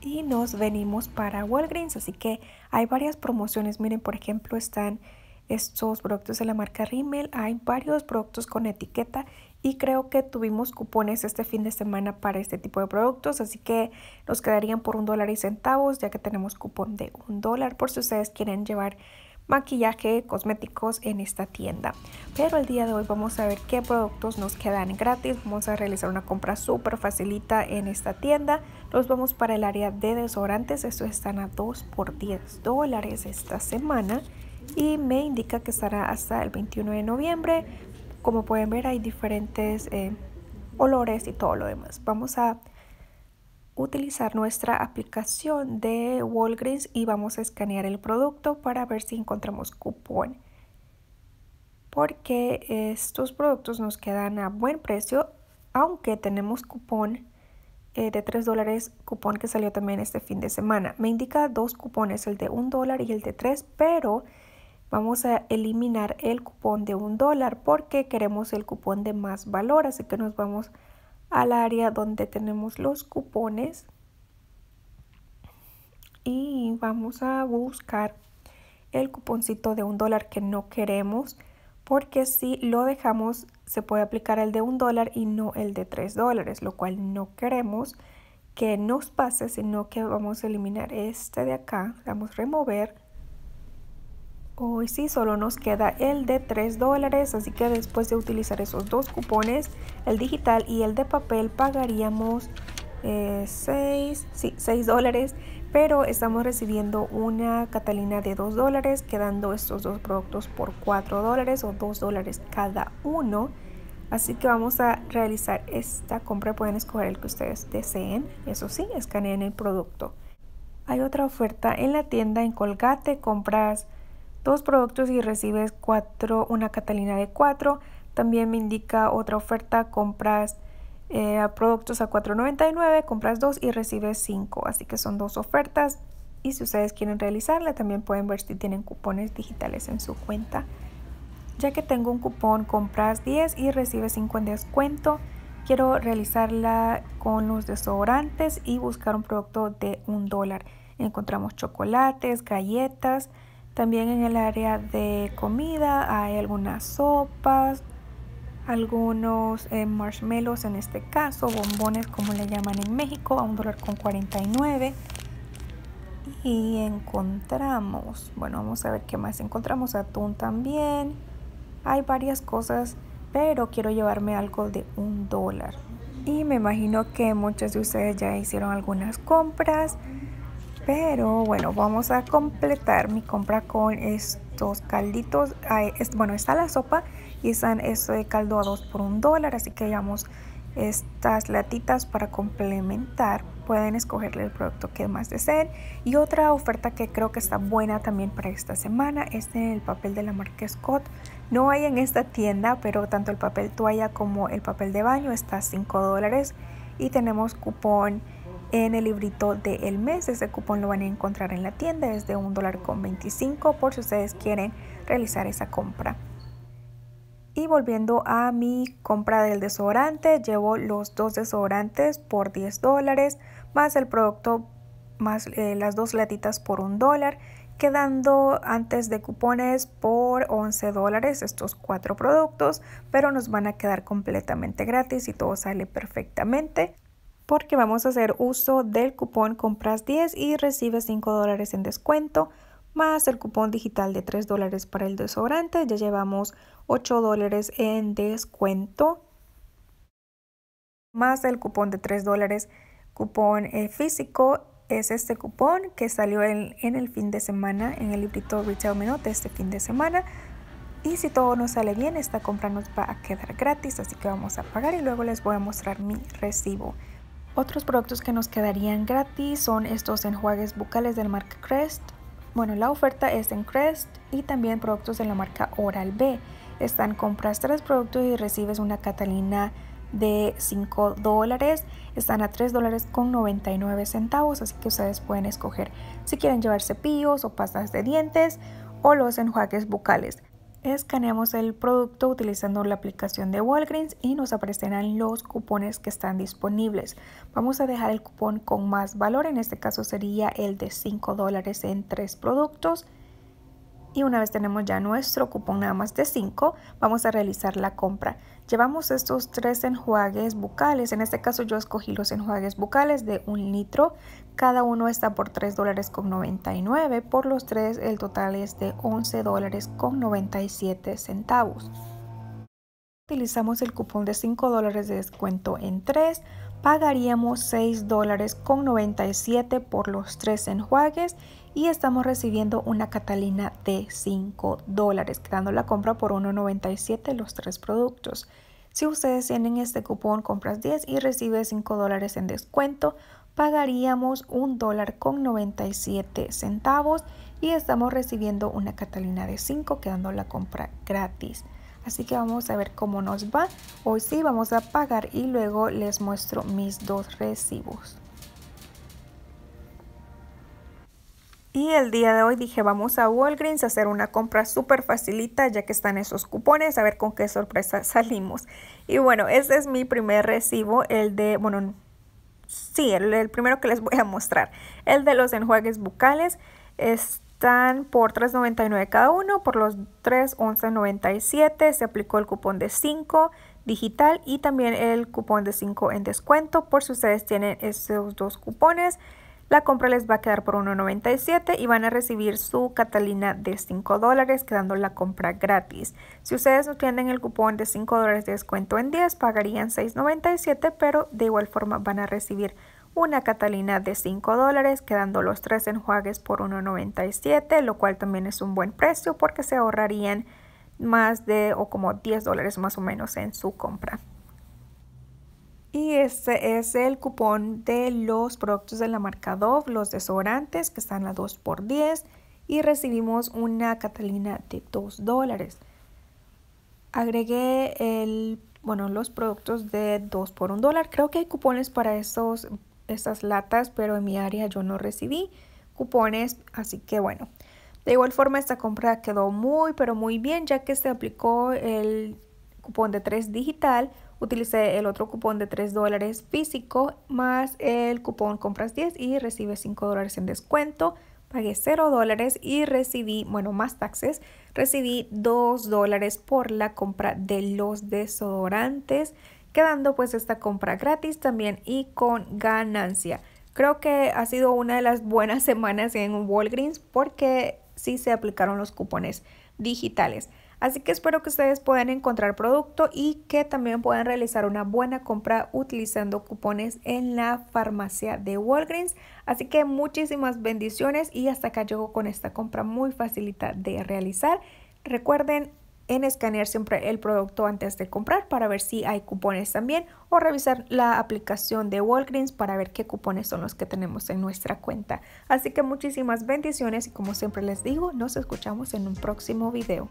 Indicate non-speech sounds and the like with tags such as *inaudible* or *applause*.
y nos venimos para Walgreens. Así que hay varias promociones. Miren, por ejemplo, están estos productos de la marca Rimmel. Hay varios productos con etiqueta y creo que tuvimos cupones este fin de semana para este tipo de productos. Así que nos quedarían por un dólar y centavos ya que tenemos cupón de un dólar por si ustedes quieren llevar maquillaje, cosméticos en esta tienda. Pero el día de hoy vamos a ver qué productos nos quedan gratis. Vamos a realizar una compra súper facilita en esta tienda. Nos vamos para el área de desodorantes. Estos están a 2 por 10 dólares esta semana. Y me indica que estará hasta el 21 de noviembre. Como pueden ver hay diferentes eh, olores y todo lo demás. Vamos a utilizar nuestra aplicación de Walgreens y vamos a escanear el producto para ver si encontramos cupón. Porque estos productos nos quedan a buen precio, aunque tenemos cupón eh, de 3 dólares, cupón que salió también este fin de semana. Me indica dos cupones, el de 1 dólar y el de 3, pero vamos a eliminar el cupón de 1 dólar porque queremos el cupón de más valor, así que nos vamos al área donde tenemos los cupones y vamos a buscar el cuponcito de un dólar que no queremos porque si lo dejamos se puede aplicar el de un dólar y no el de tres dólares lo cual no queremos que nos pase sino que vamos a eliminar este de acá vamos a remover Hoy sí, solo nos queda el de 3 dólares, así que después de utilizar esos dos cupones, el digital y el de papel, pagaríamos 6, eh, 6 dólares, pero estamos recibiendo una Catalina de 2 dólares, quedando estos dos productos por 4 dólares o 2 dólares cada uno. Así que vamos a realizar esta compra, pueden escoger el que ustedes deseen, eso sí, escaneen el producto. Hay otra oferta en la tienda en Colgate, compras dos productos y recibes cuatro, una Catalina de 4. También me indica otra oferta, compras eh, productos a $4.99, compras dos y recibes 5. Así que son dos ofertas. Y si ustedes quieren realizarla, también pueden ver si tienen cupones digitales en su cuenta. Ya que tengo un cupón, compras 10 y recibes 5 en descuento. Quiero realizarla con los desodorantes y buscar un producto de un dólar. Encontramos chocolates, galletas, también en el área de comida hay algunas sopas, algunos eh, marshmallows en este caso, bombones como le llaman en México, a un dólar con 49. Y encontramos, bueno, vamos a ver qué más encontramos, atún también. Hay varias cosas, pero quiero llevarme algo de un dólar. Y me imagino que muchos de ustedes ya hicieron algunas compras pero bueno vamos a completar mi compra con estos calditos bueno está la sopa y están de caldo a 2 por un dólar así que llevamos estas latitas para complementar pueden escogerle el producto que más deseen y otra oferta que creo que está buena también para esta semana es en el papel de la marca Scott no hay en esta tienda pero tanto el papel toalla como el papel de baño está a 5 dólares y tenemos cupón en el librito del mes. ese cupón lo van a encontrar en la tienda, es de un dólar con por si ustedes quieren realizar esa compra. Y volviendo a mi compra del desodorante, llevo los dos desodorantes por 10 dólares, más el producto, más eh, las dos latitas por un dólar, quedando antes de cupones por 11 dólares estos cuatro productos, pero nos van a quedar completamente gratis y todo sale perfectamente porque vamos a hacer uso del cupón compras 10 y recibes 5 dólares en descuento más el cupón digital de 3 dólares para el desobrante. Ya llevamos 8 dólares en descuento más el cupón de 3 dólares cupón eh, físico es este cupón que salió en, el fin de semana en el librito Retail Minute este fin de semana y si todo nos sale bien esta compra nos va a quedar gratis así que vamos a pagar y luego les voy a mostrar mi recibo otros productos que nos quedarían gratis son estos enjuagues bucales de la marca Crest. Bueno, la oferta es en Crest y también productos de la marca Oral B. Están compras tres productos y recibes una Catalina de 5 dólares. Están a $3.99, dólares con 99 centavos, así que ustedes pueden escoger si quieren llevar cepillos o pastas de dientes o los enjuagues bucales. Escaneamos el producto utilizando la aplicación de Walgreens y nos aparecerán los cupones que están disponibles. Vamos a dejar el cupón con más valor, en este caso sería el de 5 dólares en tres productos y una vez tenemos ya nuestro cupón nada más de 5, vamos a realizar la compra. Llevamos estos tres enjuagues bucales, en este caso yo escogí los enjuagues bucales de un litro, cada uno está por $3.99, dólares con por los tres el total es de $11.97. dólares con centavos. Utilizamos el cupón de 5 dólares de descuento en 3 pagaríamos $6.97 con por los tres enjuagues y estamos recibiendo una Catalina de 5 dólares, quedando la compra por 1,97 los tres productos. Si ustedes tienen este cupón compras 10 y recibe 5 en descuento, pagaríamos $1.97 dólar con centavos y estamos recibiendo una Catalina de 5 quedando la compra gratis. Así que vamos a ver cómo nos va. Hoy sí vamos a pagar y luego les muestro mis dos recibos. Y el día de hoy dije vamos a Walgreens a hacer una compra súper facilita ya que están esos cupones, a ver con qué sorpresa *laughs* salimos. Y bueno, este es mi primer recibo, el de, bueno, sí, el, primero que les voy a mostrar, el de los enjuagues bucales. Este están por $3.99 cada uno, por los 3.11.97 Se aplicó el cupón de 5 digital y también el cupón de 5 en descuento por si ustedes tienen esos dos cupones. La compra les va a quedar por 1.97 y van a recibir su Catalina de 5 dólares quedando la compra gratis. Si ustedes no tienen el cupón de 5 dólares de descuento en 10 pagarían 6.97 pero de igual forma van a recibir una Catalina de 5 dólares, quedando los tres enjuagues por 1,97, lo cual también es un buen precio porque se ahorrarían más de o como 10 dólares más o menos en su compra. Y este es el cupón de los productos de la marca Dove, los desodorantes que están a 2 por 10 y recibimos una Catalina de 2 dólares. Agregué el, bueno, los productos de 2 por 1 dólar. Creo que hay cupones para esos estas latas, pero en mi área yo no recibí cupones, así que bueno. De igual forma, esta compra quedó muy, pero muy bien, ya que se aplicó el cupón de 3 digital, utilicé el otro cupón de 3 dólares físico, más el cupón compras 10 y recibe 5 dólares en descuento, pagué 0 dólares y recibí, bueno, más taxes, recibí 2 dólares por la compra de los desodorantes, quedando pues esta compra gratis también y con ganancia. Creo que ha sido una de las buenas *laughs* semanas en Walgreens porque sí se aplicaron los cupones digitales. Así que espero que ustedes puedan encontrar producto y que también puedan realizar una buena compra utilizando cupones en la farmacia de Walgreens. Así que muchísimas bendiciones y hasta acá llego con esta compra muy facilita de realizar. Recuerden en escanear siempre el producto antes de comprar para ver si hay cupones también o revisar la aplicación de Walgreens para ver qué cupones son los que tenemos en nuestra cuenta. Así que muchísimas bendiciones y como siempre les digo, nos escuchamos en un próximo video.